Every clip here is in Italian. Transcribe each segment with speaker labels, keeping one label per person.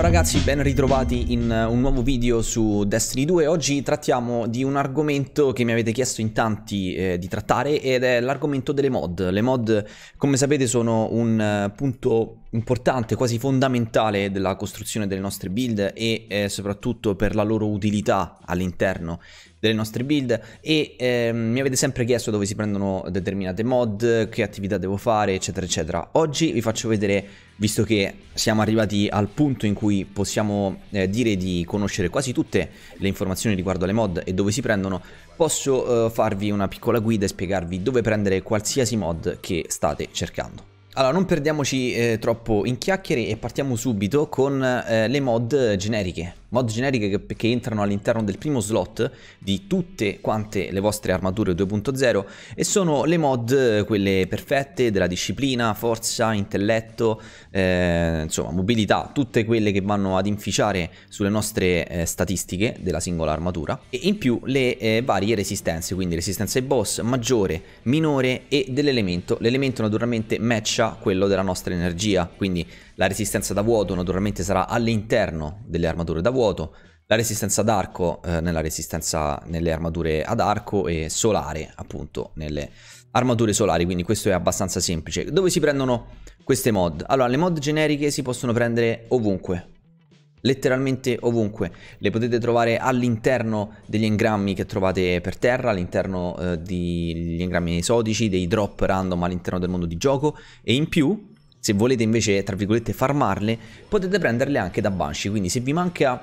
Speaker 1: Ciao ragazzi, ben ritrovati in eh, un nuovo video su Destiny 2. Oggi trattiamo di un argomento che mi avete chiesto in tanti eh, di trattare ed è l'argomento delle mod. Le mod, come sapete, sono un eh, punto importante, quasi fondamentale della costruzione delle nostre build e eh, soprattutto per la loro utilità all'interno delle nostre build e eh, mi avete sempre chiesto dove si prendono determinate mod, che attività devo fare eccetera eccetera. Oggi vi faccio vedere, visto che siamo arrivati al punto in cui possiamo eh, dire di conoscere quasi tutte le informazioni riguardo alle mod e dove si prendono, posso eh, farvi una piccola guida e spiegarvi dove prendere qualsiasi mod che state cercando. Allora, non perdiamoci eh, troppo in chiacchiere e partiamo subito con eh, le mod generiche mod generiche che, che entrano all'interno del primo slot di tutte quante le vostre armature 2.0 e sono le mod eh, quelle perfette della disciplina, forza, intelletto, eh, insomma mobilità, tutte quelle che vanno ad inficiare sulle nostre eh, statistiche della singola armatura e in più le eh, varie resistenze, quindi resistenza ai boss maggiore, minore e dell'elemento. L'elemento naturalmente matcha quello della nostra energia, quindi la resistenza da vuoto naturalmente sarà all'interno delle armature da vuoto, la resistenza ad arco eh, nella resistenza nelle armature ad arco e solare appunto nelle armature solari, quindi questo è abbastanza semplice. Dove si prendono queste mod? Allora, le mod generiche si possono prendere ovunque, letteralmente ovunque. Le potete trovare all'interno degli engrammi che trovate per terra, all'interno eh, degli engrammi esotici, dei drop random all'interno del mondo di gioco e in più se volete invece, tra virgolette, farmarle, potete prenderle anche da Banshee, quindi se vi manca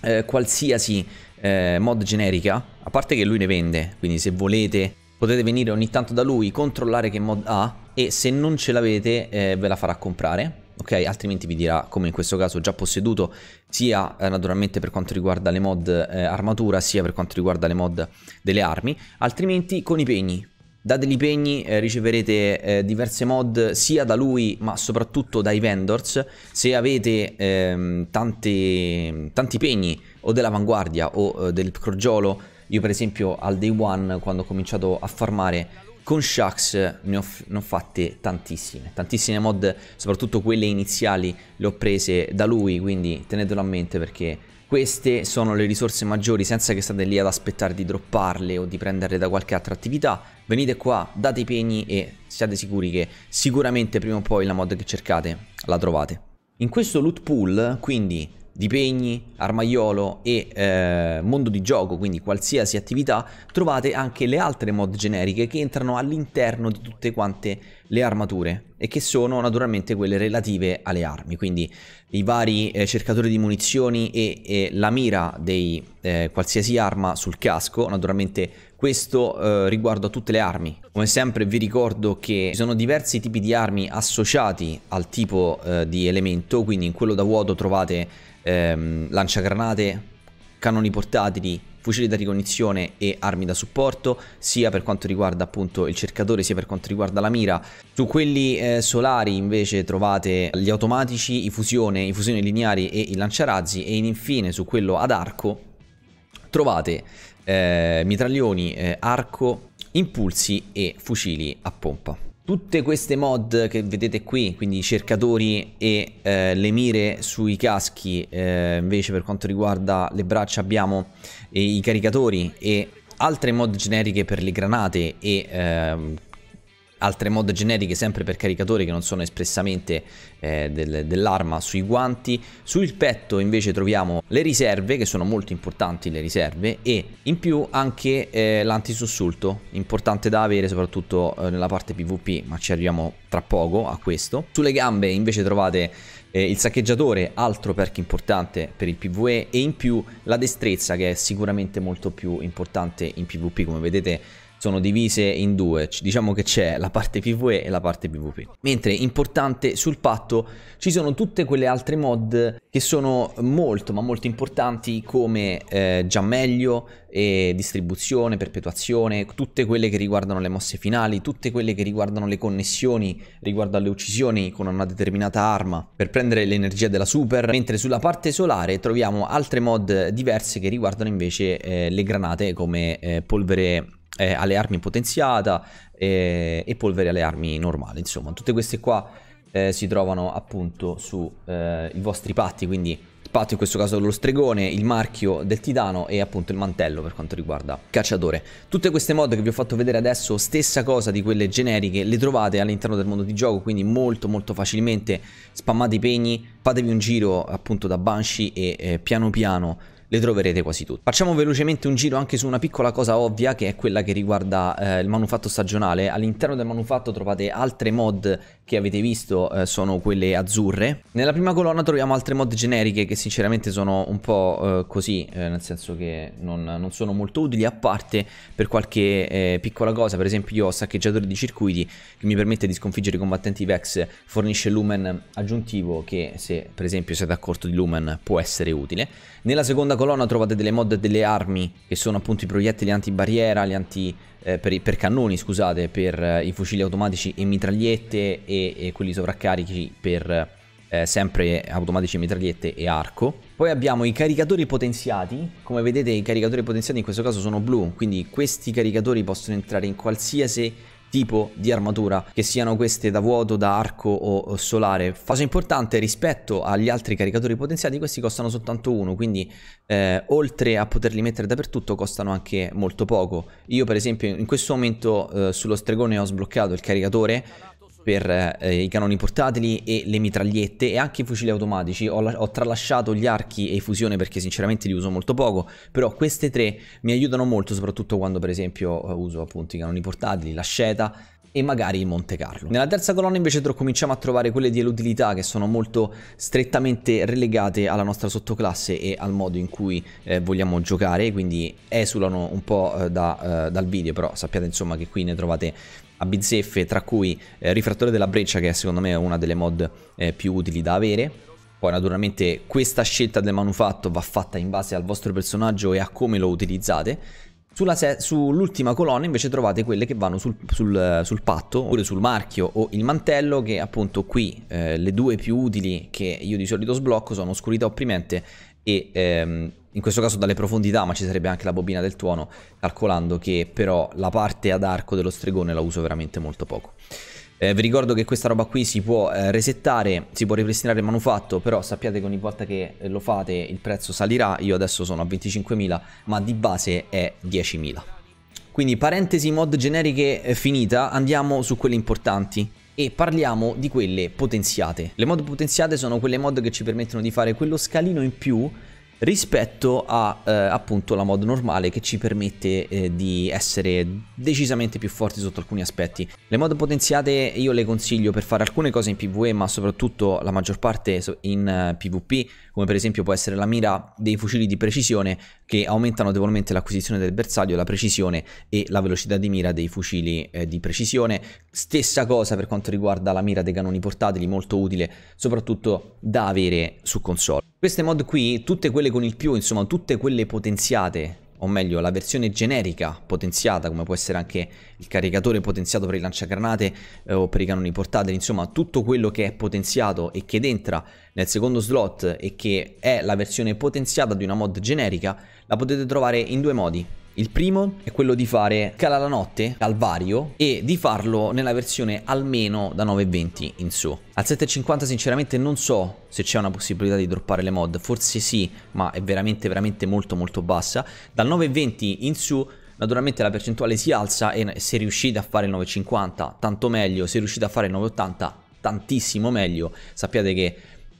Speaker 1: eh, qualsiasi eh, mod generica, a parte che lui ne vende, quindi se volete potete venire ogni tanto da lui, controllare che mod ha e se non ce l'avete eh, ve la farà comprare. Ok, altrimenti vi dirà, come in questo caso, già posseduto sia eh, naturalmente per quanto riguarda le mod eh, armatura, sia per quanto riguarda le mod delle armi. Altrimenti con i pegni, da pegni, eh, riceverete eh, diverse mod sia da lui ma soprattutto dai vendors. Se avete ehm, tanti, tanti pegni o dell'avanguardia o eh, del crogiolo, io per esempio al day one quando ho cominciato a farmare con Shax ne ho, ne ho, fatte tantissime, tantissime mod, soprattutto quelle iniziali le ho prese da lui, quindi tenetelo a mente perché queste sono le risorse maggiori senza che state lì ad aspettare di dropparle o di prenderle da qualche altra attività. Venite qua, date i pegni e siate sicuri che sicuramente prima o poi la mod che cercate la trovate. In questo loot pool, quindi di Pegni, Armaiolo e eh, mondo di gioco, quindi qualsiasi attività, trovate anche le altre mod generiche che entrano all'interno di tutte quante le armature e che sono naturalmente quelle relative alle armi, quindi i vari eh, cercatori di munizioni e, e la mira di eh, qualsiasi arma sul casco, naturalmente questo eh, riguardo a tutte le armi. Come sempre vi ricordo che ci sono diversi tipi di armi associati al tipo eh, di elemento, quindi in quello da vuoto trovate ehm, lanciagranate, cannoni portatili, fucili da ricognizione e armi da supporto, sia per quanto riguarda appunto il cercatore, sia per quanto riguarda la mira. Su quelli eh, solari invece trovate gli automatici, i fusione, i fusioni lineari e i lanciarazzi e infine su quello ad arco trovate eh, mitraglioni, eh, arco, impulsi e fucili a pompa. Tutte queste mod che vedete qui, quindi i cercatori e eh, le mire sui caschi, eh, invece per quanto riguarda le braccia abbiamo eh, i caricatori e altre mod generiche per le granate e ehm, altre mod generiche sempre per caricatori che non sono espressamente eh, del, dell'arma sui guanti sul petto invece troviamo le riserve che sono molto importanti le riserve e in più anche eh, l'antisussulto importante da avere soprattutto eh, nella parte pvp ma ci arriviamo tra poco a questo sulle gambe invece trovate eh, il saccheggiatore, altro perk importante per il PvE e in più la destrezza che è sicuramente molto più importante in PvP come vedete sono divise in due, diciamo che c'è la parte PvE e la parte PvP. Mentre importante sul patto ci sono tutte quelle altre mod che sono molto ma molto importanti come eh, già meglio, e distribuzione, perpetuazione, tutte quelle che riguardano le mosse finali, tutte quelle che riguardano le connessioni riguardo alle uccisioni con una determinata arma per prendere l'energia della super, mentre sulla parte solare troviamo altre mod diverse che riguardano invece eh, le granate come eh, polvere eh, alle armi potenziata eh, e polvere alle armi normali. Insomma, tutte queste qua eh, si trovano appunto sui eh, vostri patti, quindi il patto in questo caso dello stregone, il marchio del titano e appunto il mantello per quanto riguarda cacciatore. Tutte queste mod che vi ho fatto vedere adesso, stessa cosa di quelle generiche, le trovate all'interno del mondo di gioco, quindi molto molto facilmente spammate i pegni, fatevi un giro appunto da Banshee e eh, piano piano le troverete quasi tutte. Facciamo velocemente un giro anche su una piccola cosa ovvia che è quella che riguarda eh, il manufatto stagionale. All'interno del manufatto trovate altre mod che avete visto, eh, sono quelle azzurre. Nella prima colonna troviamo altre mod generiche che sinceramente sono un po' eh, così, eh, nel senso che non, non, sono molto utili, a parte per qualche eh, piccola cosa, per esempio io ho saccheggiatore di circuiti che mi permette di sconfiggere i combattenti Vex, fornisce lumen aggiuntivo che se per esempio siete a corto di lumen può essere utile. Nella seconda colonna trovate delle mod e delle armi, che sono appunto i proiettili antibarriera, gli anti, eh, per, per, cannoni, scusate, per eh, i fucili automatici e mitragliette e, e quelli sovraccarichi per eh, sempre automatici, e mitragliette e arco. Poi abbiamo i caricatori potenziati, come vedete i caricatori potenziati in questo caso sono blu, quindi questi caricatori possono entrare in qualsiasi tipo di armatura, che siano queste da vuoto, da arco o solare. Cosa importante rispetto agli altri caricatori potenziati, questi costano soltanto uno, quindi eh, oltre a poterli mettere dappertutto costano anche molto poco. Io per esempio in questo momento eh, sullo stregone ho sbloccato il caricatore per eh, i canoni portatili e le mitragliette e anche i fucili automatici. Ho, ho, tralasciato gli archi e i fusione perché sinceramente li uso molto poco, però queste tre mi aiutano molto soprattutto quando per esempio eh, uso appunto i canoni portatili, la sceta e magari il Monte Carlo. Nella terza colonna invece cominciamo a trovare quelle di elutilità che sono molto strettamente relegate alla nostra sottoclasse e al modo in cui eh, vogliamo giocare, quindi esulano un po' eh, da, eh, dal video, però sappiate insomma che qui ne trovate a bizzeffe, tra cui eh, Rifrattore della Breccia, che è secondo me una delle mod eh, più utili da avere. Poi naturalmente questa scelta del manufatto va fatta in base al vostro personaggio e a come lo utilizzate. sull'ultima colonna invece trovate quelle che vanno sul, sul, eh, sul, patto oppure sul marchio o il mantello che appunto qui eh, le due più utili che io di solito sblocco sono oscurità opprimente e ehm, in questo caso dalle profondità, ma ci sarebbe anche la bobina del tuono, calcolando che però la parte ad arco dello stregone la uso veramente molto poco. Eh, vi ricordo che questa roba qui si può eh, resettare, si può ripristinare il manufatto, però sappiate che ogni volta che eh, lo fate il prezzo salirà, io adesso sono a 25.000, ma di base è 10.000. Quindi parentesi mod generiche eh, finita, andiamo su quelle importanti e parliamo di quelle potenziate. Le mod potenziate sono quelle mod che ci permettono di fare quello scalino in più rispetto a eh, appunto la mod normale che ci permette eh, di essere decisamente più forti sotto alcuni aspetti. Le mod potenziate io le consiglio per fare alcune cose in PvE ma soprattutto la maggior parte in uh, eh, PvP come per esempio può essere la mira dei fucili di precisione che aumentano notevolmente l'acquisizione del bersaglio, la precisione e la velocità di mira dei fucili eh, di precisione. Stessa cosa per quanto riguarda la mira dei canoni portatili molto utile soprattutto da avere su console. Queste mod qui, tutte quelle con il più, insomma, tutte quelle potenziate, o meglio, la versione generica potenziata, come può essere anche il caricatore potenziato per i lanciagranate eh, o per i canoni portatili, insomma, tutto quello che è potenziato e che entra nel secondo slot e che è la versione potenziata di una mod generica, la potete trovare in due modi. Il primo è quello di fare Cala la notte, Calvario, e di farlo nella versione almeno da 9.20 in su. Al 7.50 sinceramente non so se c'è una possibilità di droppare le mod, forse sì, ma è veramente veramente molto molto bassa. Dal 9.20 in su naturalmente la percentuale si alza e se riuscite a fare il 9.50 tanto meglio, se riuscite a fare il 9.80 tantissimo meglio, sappiate che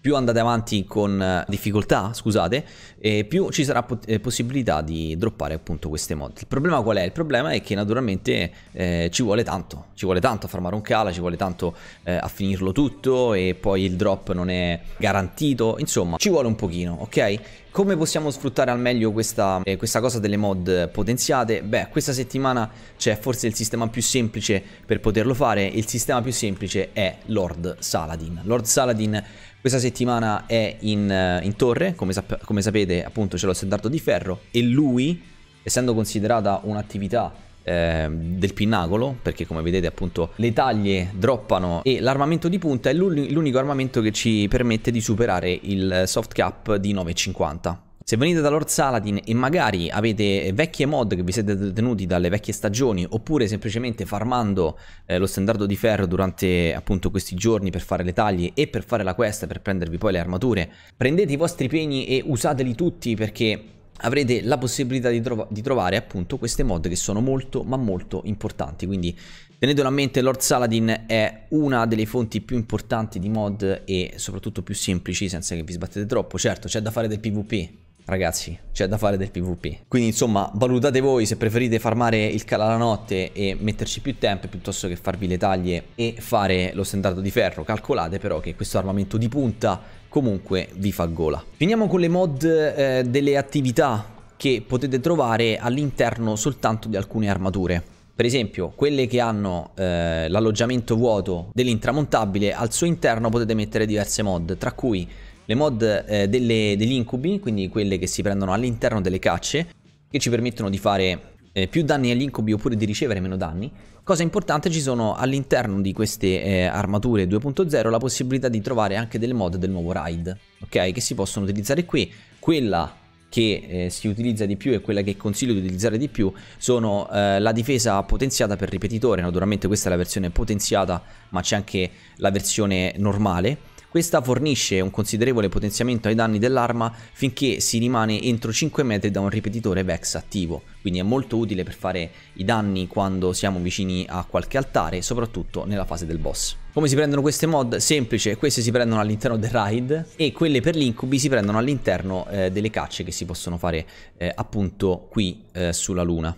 Speaker 1: più andate avanti con eh, difficoltà, scusate, e più ci sarà eh, possibilità di droppare appunto queste mod. Il problema qual è? Il problema è che naturalmente eh, ci vuole tanto, ci vuole tanto a farmare un cala, ci vuole tanto eh, a finirlo tutto e poi il drop non è garantito, insomma ci vuole un pochino, ok? Come possiamo sfruttare al meglio questa, eh, questa, cosa delle mod potenziate? Beh, questa settimana c'è forse il sistema più semplice per poterlo fare. Il sistema più semplice è Lord Saladin. Lord Saladin questa settimana è in, eh, in torre, come, sap- come, sapete appunto c'è lo standard di ferro e lui, essendo considerata un'attività eh, del pinnacolo, perché come vedete appunto le taglie droppano e l'armamento di punta è l'unico armamento che ci permette di superare il soft cap di 9,50 se venite da Lord Saladin e magari avete vecchie mod che vi siete detenuti dalle vecchie stagioni oppure semplicemente farmando eh, lo standardo di ferro durante appunto questi giorni per fare le taglie e per fare la quest per prendervi poi le armature, prendete i vostri pegni e usateli tutti perché avrete la possibilità di, trova di trovare appunto queste mod che sono molto ma molto importanti quindi Tenetelo a mente, Lord Saladin è una delle fonti più importanti di mod e soprattutto più semplici senza che vi sbattete troppo. Certo, c'è da fare del PvP, ragazzi, c'è da fare del PvP. Quindi insomma, valutate voi se preferite farmare il cala la notte e metterci più tempo piuttosto che farvi le taglie e fare lo standard di ferro. Calcolate però che questo armamento di punta comunque vi fa gola. Finiamo con le mod eh, delle attività che potete trovare all'interno soltanto di alcune armature. Per esempio, quelle che hanno eh, l'alloggiamento vuoto dell'intramontabile, al suo interno potete mettere diverse mod, tra cui le mod eh, delle, degli incubi, quindi quelle che si prendono all'interno delle cacce, che ci permettono di fare eh, più danni agli incubi oppure di ricevere meno danni. Cosa importante, ci sono all'interno di queste eh, armature 2.0 la possibilità di trovare anche delle mod del nuovo raid, ok? Che si possono utilizzare qui. Quella che eh, si utilizza di più e quella che consiglio di utilizzare di più sono eh, la difesa potenziata per ripetitore, naturalmente questa è la versione potenziata ma c'è anche la versione normale questa fornisce un considerevole potenziamento ai danni dell'arma finché si rimane entro 5 metri da un ripetitore Vex attivo, quindi è molto utile per fare i danni quando siamo vicini a qualche altare, soprattutto nella fase del boss. Come si prendono queste mod? Semplice, queste si prendono all'interno del raid e quelle per l'incubi si prendono all'interno eh, delle cacce che si possono fare eh, appunto qui eh, sulla luna.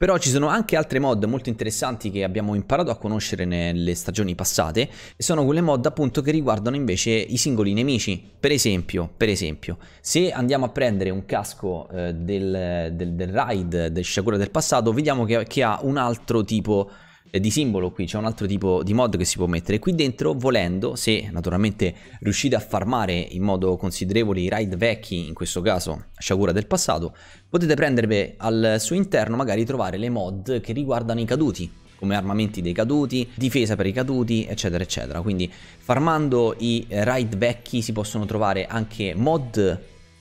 Speaker 1: Però ci sono anche altre mod molto interessanti che abbiamo imparato a conoscere nelle stagioni passate e sono quelle mod appunto che riguardano invece i singoli nemici. Per esempio, per esempio se andiamo a prendere un casco eh, del, del, del, ride del Shakura del passato, vediamo che, che ha un altro tipo di eh, di simbolo qui c'è un altro tipo di mod che si può mettere qui dentro volendo se naturalmente riuscite a farmare in modo considerevole i ride vecchi in questo caso sciagura del passato potete prendervi al suo interno magari trovare le mod che riguardano i caduti come armamenti dei caduti, difesa per i caduti, eccetera, eccetera. Quindi farmando i ride vecchi si possono trovare anche mod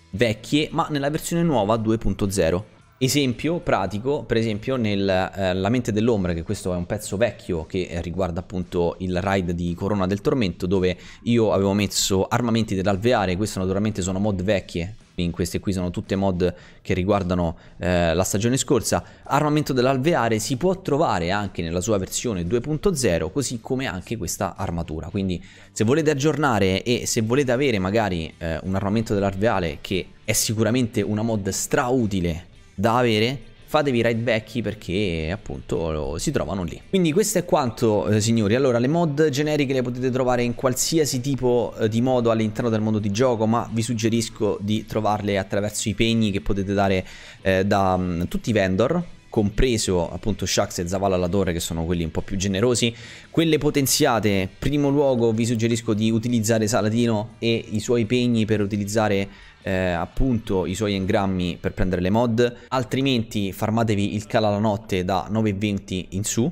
Speaker 1: vecchie, ma nella versione nuova 2.0. Esempio pratico, per esempio, nella eh, mente dell'ombra, che questo è un pezzo vecchio che eh, riguarda appunto il raid di Corona del Tormento, dove io avevo messo armamenti dell'alveare, queste naturalmente sono mod vecchie, in queste qui sono tutte mod che riguardano eh, la stagione scorsa. Armamento dell'alveare si può trovare anche nella sua versione 2.0, così come anche questa armatura. Quindi se volete aggiornare e se volete avere magari eh, un armamento dell'alveare che è sicuramente una mod strautile da avere fatevi ride vecchi perché appunto si trovano lì. Quindi questo è quanto eh, signori, allora le mod generiche le potete trovare in qualsiasi tipo eh, di modo all'interno del mondo di gioco ma vi suggerisco di trovarle attraverso i pegni che potete dare eh, da mh, mm, tutti i vendor compreso appunto Shax e Zavala alla torre che sono quelli un po' più generosi quelle potenziate primo luogo vi suggerisco di utilizzare Saladino e i suoi pegni per utilizzare eh, appunto i suoi engrammi per prendere le mod altrimenti farmatevi il cala la notte da 9.20 in su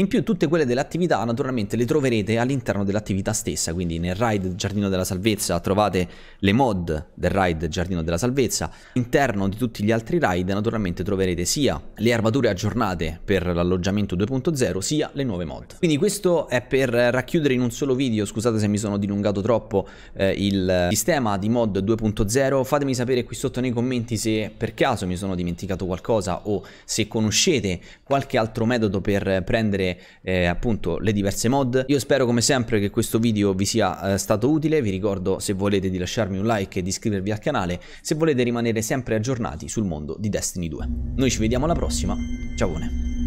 Speaker 1: in più tutte quelle dell'attività naturalmente le troverete all'interno dell'attività stessa, quindi nel ride Giardino della Salvezza trovate le mod del ride Giardino della Salvezza, all'interno di tutti gli altri ride naturalmente troverete sia le armature aggiornate per l'alloggiamento 2.0 sia le nuove mod. Quindi questo è per racchiudere in un solo video, scusate se mi sono dilungato troppo, eh, il sistema di mod 2.0, fatemi sapere qui sotto nei commenti se per caso mi sono dimenticato qualcosa o se conoscete qualche altro metodo per prendere eh, appunto le diverse mod. Io spero come sempre che questo video vi sia eh, stato utile, vi ricordo se volete di lasciarmi un like e di iscrivervi al canale se volete rimanere sempre aggiornati sul mondo di Destiny 2. Noi ci vediamo alla prossima, ciao!